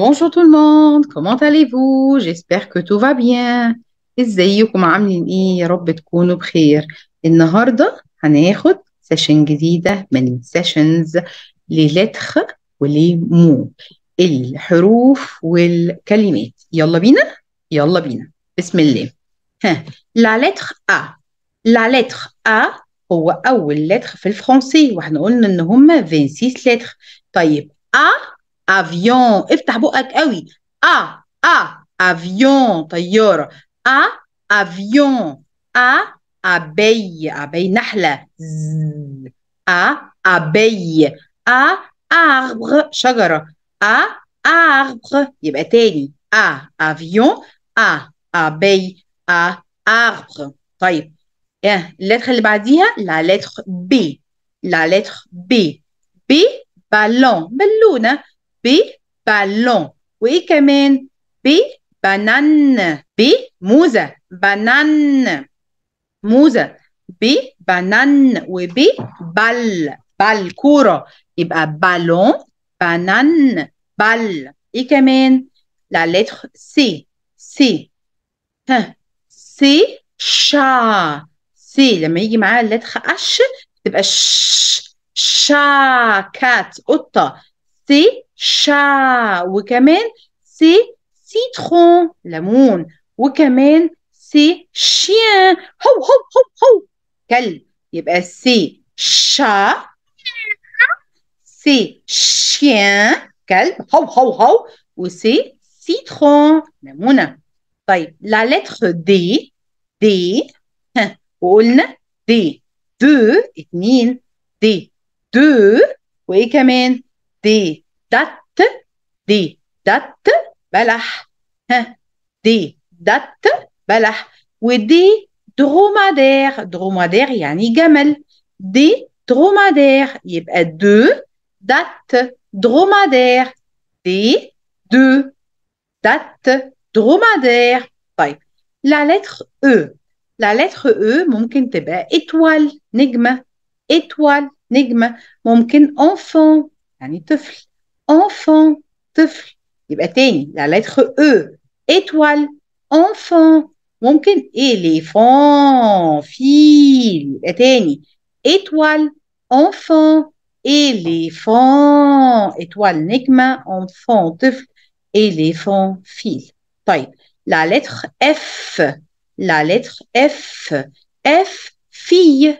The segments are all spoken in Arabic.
Bonjour tout le monde, comment allez-vous? J'espère que tout va bien. ازيكم عاملين ايه؟ يا رب تكونوا بخير. النهارده هناخد سيشن جديده من سيشنز للتخ ولمو الحروف والكلمات. يلا بينا؟ يلا بينا. بسم الله. ها لا لتخ ا لا لتخ ا هو اول لتخ في الفرنسي واحنا قلنا ان هما 26 لتخ. طيب ا افيون افتح بقك قوي ا ا افيون طياره ا افيون ا ابي ابي نحله ز ا آه، ابي ا آه، اربر شجره ا آه، اربر يبقى تاني ا افيون ا ابي ا اربر طيب ايه اللتر اللي بعديها لا لتر بي لا لتر بي بي بالون بالونه بي بالون وايه كمان بي بانان بي موزة بانان موزة بي بانان وبي بال بال كورة يبقى بالون بانان بال ايه كمان لا لتر سي سي ها سي شا سي لما يجي معاها لتر اش تبقى ش شا كات قطة c'est chat. Ou c'est citron. La moune. Ou c'est chien. Ho, ho, ho, ho. Quel? Eh ben, c'est chat. C'est chien. Quel? Ho, ho, ho. Ou c'est citron. La moune. La lettre D. D. On hein, D. Deux. It means D. Deux. Ou comment? des dates, des dates, balah, hein. des dates, balah, ou des dromadaires, dromadaires, yani gamel, des dromadaires, y a deux dates, dromadaires, des deux dates, dromadaires, La lettre E. La lettre E, Monkin تبقى étoile, nigme. Étoile, nigme. Monkin enfant, enfant طفل يبقى lettre la lettre E. étoile enfant ممكن éléphant fille. يبقى eh, étoile enfant éléphant étoile enfant طفل éléphant فيل la lettre F la lettre F F fille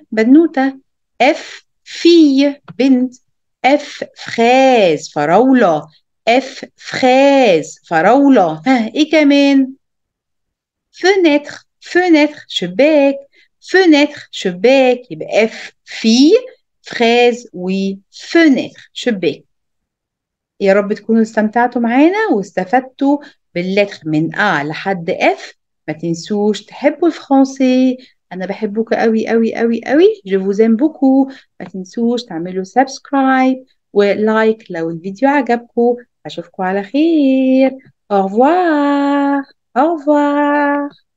F fille بنت اف فخاز فراوله اف فخاز فراوله ها ايه كمان فنتر فنتر شباك فنتر شباك يبقى اف في فخاز وفنتر شباك يا رب تكونوا استمتعتوا معانا واستفدتوا باللتر من ا لحد اف ما تنسوش تحبوا الفرنسي انا بحبك قوي قوي قوي قوي جو vous aime beaucoup ما تنسوش تعملوا سبسكرايب ولايك لو الفيديو عجبكم اشوفكم على خير au revoir au revoir